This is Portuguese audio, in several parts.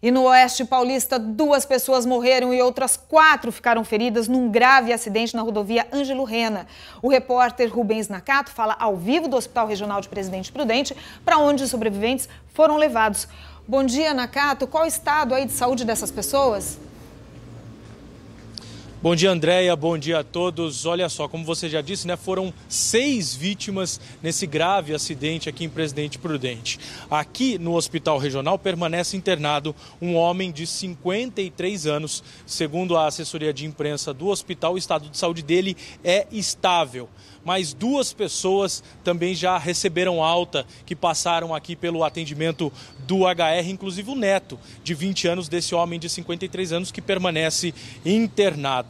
E no Oeste Paulista, duas pessoas morreram e outras quatro ficaram feridas num grave acidente na rodovia Ângelo Rena. O repórter Rubens Nakato fala ao vivo do Hospital Regional de Presidente Prudente, para onde os sobreviventes foram levados. Bom dia, Nakato. Qual o estado aí de saúde dessas pessoas? Bom dia, Andréia. Bom dia a todos. Olha só, como você já disse, né, foram seis vítimas nesse grave acidente aqui em Presidente Prudente. Aqui no Hospital Regional permanece internado um homem de 53 anos. Segundo a assessoria de imprensa do hospital, o estado de saúde dele é estável. Mas duas pessoas também já receberam alta, que passaram aqui pelo atendimento do HR, inclusive o neto de 20 anos desse homem de 53 anos que permanece internado.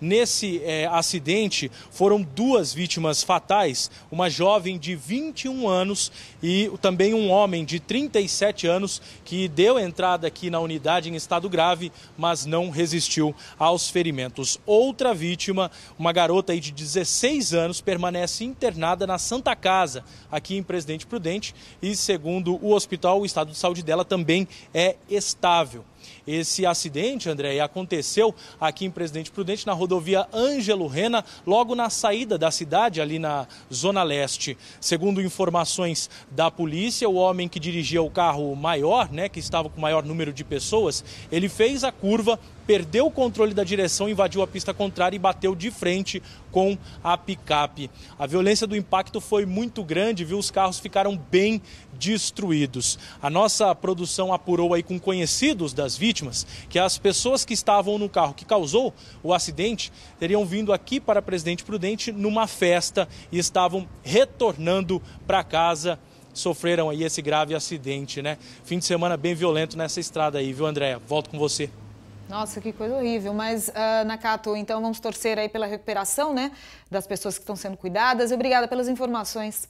Nesse é, acidente foram duas vítimas fatais: uma jovem de 21 anos e também um homem de 37 anos que deu entrada aqui na unidade em estado grave, mas não resistiu aos ferimentos. Outra vítima, uma garota de 16 anos, permanece internada na Santa Casa, aqui em Presidente Prudente, e segundo o hospital, o estado de saúde dela também é estável. Esse acidente, André, aconteceu aqui em Presidente Prudente, na rodovia Ângelo Rena, logo na saída da cidade, ali na Zona Leste. Segundo informações da polícia, o homem que dirigia o carro maior, né, que estava com o maior número de pessoas, ele fez a curva, perdeu o controle da direção, invadiu a pista contrária e bateu de frente com a picape. A violência do impacto foi muito grande, viu? Os carros ficaram bem destruídos. A nossa produção apurou aí com conhecidos das vítimas que as pessoas que estavam no carro que causou o acidente teriam vindo aqui para Presidente Prudente numa festa e estavam retornando para casa sofreram aí esse grave acidente, né? Fim de semana bem violento nessa estrada aí, viu, Andréa? Volto com você. Nossa, que coisa horrível. Mas, uh, Nakato, então vamos torcer aí pela recuperação, né? Das pessoas que estão sendo cuidadas. Obrigada pelas informações.